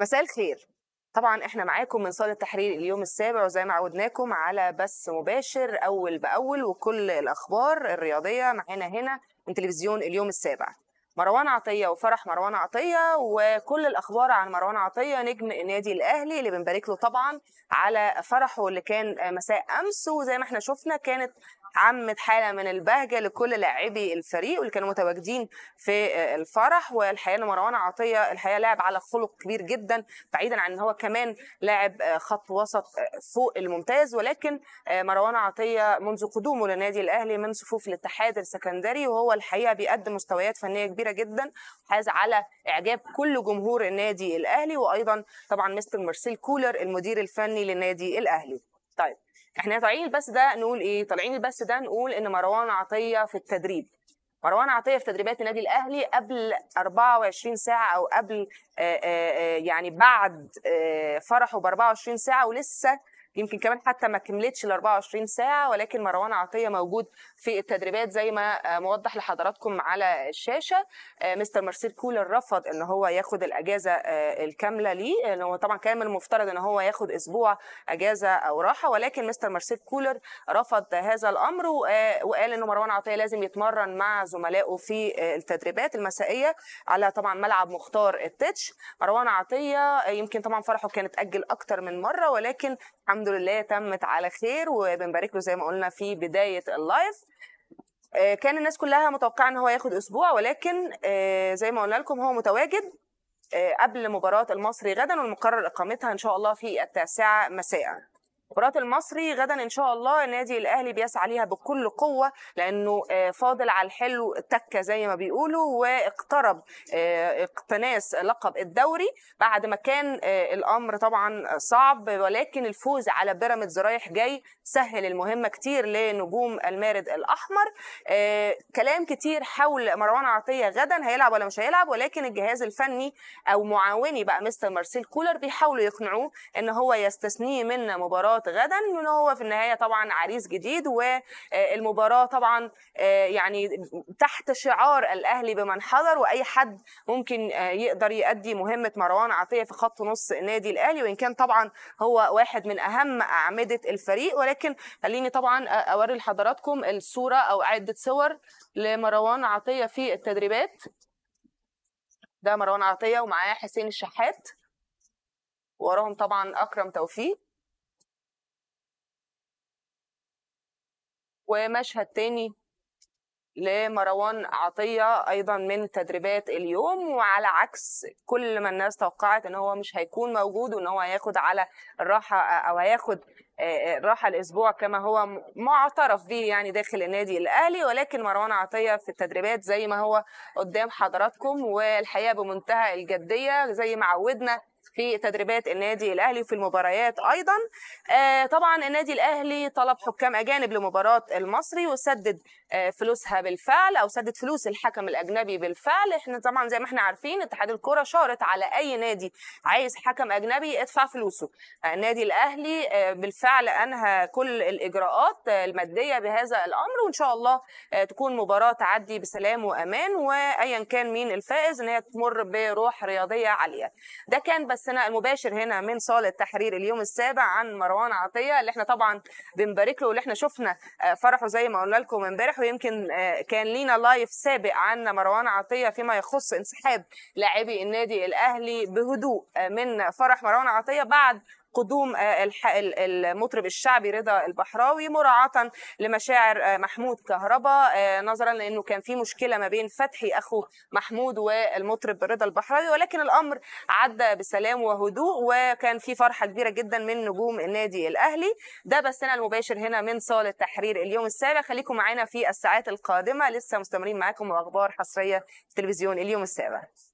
مساء الخير طبعا احنا معاكم من صالة تحرير اليوم السابع وزي ما عودناكم على بث مباشر اول باول وكل الاخبار الرياضيه معانا هنا من تلفزيون اليوم السابع مروان عطيه وفرح مروان عطيه وكل الاخبار عن مروان عطيه نجم النادي الاهلي اللي بنبارك له طبعا على فرحه اللي كان مساء امس وزي ما احنا شفنا كانت عمت حاله من البهجه لكل لاعبي الفريق واللي كانوا متواجدين في آه، الفرح والحقيقه ان مروان عطيه الحقيقه لاعب على خلق كبير جدا بعيدا عن ان هو كمان لاعب آه، خط وسط آه، فوق الممتاز ولكن مروان عطيه منذ قدومه للنادي الاهلي من صفوف الاتحاد السكندري وهو الحقيقه بيقدم مستويات فنيه كبيره جدا حاز على اعجاب كل جمهور النادي الاهلي وايضا طبعا مستر مارسيل كولر المدير الفني للنادي الاهلي طيب احنا طالعين البث ده نقول ايه طالعين البث ده نقول ان مروان عطيه في التدريب مروان عطيه في تدريبات النادي الاهلي قبل 24 ساعه او قبل آآ آه، آآ آه، آه، يعني بعد فرحه ب 24 ساعه ولسه يمكن كمان حتى ما كملتش ال 24 ساعه ولكن مروان عطيه موجود في التدريبات زي ما موضح لحضراتكم على الشاشه آه، مستر مارسيل كولر رفض ان هو ياخد الاجازه آه، الكامله ليه لانه هو طبعا كان من المفترض ان هو ياخد اسبوع اجازه او راحه ولكن مستر مارسيل كولر رفض هذا الامر آه، وقال ان مروان عطيه لازم يتمرن مع زملائه في التدريبات المسائيه على طبعا ملعب مختار التتش مروان عطيه يمكن طبعا فرحه كان اتاجل اكتر من مره ولكن الحمد الحمد لله تمت على خير وبنبارك له زي ما قلنا في بدايه اللايف آه، كان الناس كلها متوقعه ان هو ياخد اسبوع ولكن آه، زي ما قلنا لكم هو متواجد آه، قبل مباراه المصري غدا والمقرر اقامتها ان شاء الله في التاسعه مساء مباراه المصري غدا ان شاء الله النادي الاهلي بيسعى ليها بكل قوه لانه آه، فاضل على الحلو تكه زي ما بيقولوا واقترب آه، اقتناس لقب الدوري بعد ما كان آه، الامر طبعا صعب ولكن الفوز على بيراميدز رايح جاي سهل المهمه كتير لنجوم المارد الاحمر كلام كتير حول مروان عطيه غدا هيلعب ولا مش هيلعب ولكن الجهاز الفني او معاوني بقى مستر مارسيل كولر بيحاولوا يقنعوه ان هو يستثنيه من مباراه غدا من هو في النهايه طبعا عريس جديد والمباراه آه، طبعا آه، يعني تحت شعار الاهلي بمن حضر واي حد ممكن آه، يقدر يؤدي مهمه مروان عطيه في خط نص النادي الاهلي وان كان طبعا هو واحد من اهم اعمده الفريق ولكن خليني طبعا اوري لحضراتكم الصوره او عده صور لمروان عطيه في التدريبات ده مروان عطيه ومعاه حسين الشحات وراهم طبعا اكرم توفيق ومشهد تاني لمروان عطية أيضا من تدريبات اليوم وعلى عكس كل ما الناس توقعت أن هو مش هيكون موجود وأن هو هياخد على الراحة أو هياخد الراحة آه، آه، الأسبوع كما هو معترف به يعني داخل النادي الأهلي ولكن مروان عطية في التدريبات زي ما هو قدام حضراتكم والحقيقة بمنتهى الجدية زي ما عودنا في تدريبات النادي الاهلي وفي المباريات ايضا آه، طبعا النادي الاهلي طلب حكام اجانب لمباراه المصري وسدد آه، فلوسها بالفعل او سدد فلوس الحكم الاجنبي بالفعل احنا طبعا زي ما احنا عارفين اتحاد الكره شارط على اي نادي عايز حكم اجنبي ادفع فلوسه آه، النادي الاهلي بالفعل انهى كل الاجراءات الماديه بهذا الامر وان شاء الله تكون مباراه تعدي بسلام وامان وايا كان مين الفائز ان هي تمر بروح رياضيه عاليه ده كان بس حديثنا المباشر هنا من صالة تحرير اليوم السابع عن مروان عطية اللي احنا طبعا بنبارك له واللي احنا شفنا آه، فرحه زي ما قلنا لكم امبارح ويمكن آه، كان لينا لايف سابق عن مروان عطية فيما يخص انسحاب لاعبي النادي الأهلي بهدوء آه، من فرح مروان عطية بعد قدوم آه، المطرب الشعبي رضا البحراوي مراعاة لمشاعر آه، محمود كهربا آه، نظرا لأنه كان في مشكلة ما بين فتحي أخو محمود والمطرب رضا البحراوي ولكن الأمر عدى بسلام وهدوء وكان في فرحة كبيرة جدا من نجوم النادي الأهلي ده بثنا المباشر هنا من صالة تحرير اليوم السابع خليكم معانا في الساعات القادمة لسه مستمرين معاكم وأخبار حصرية في تلفزيون اليوم السابع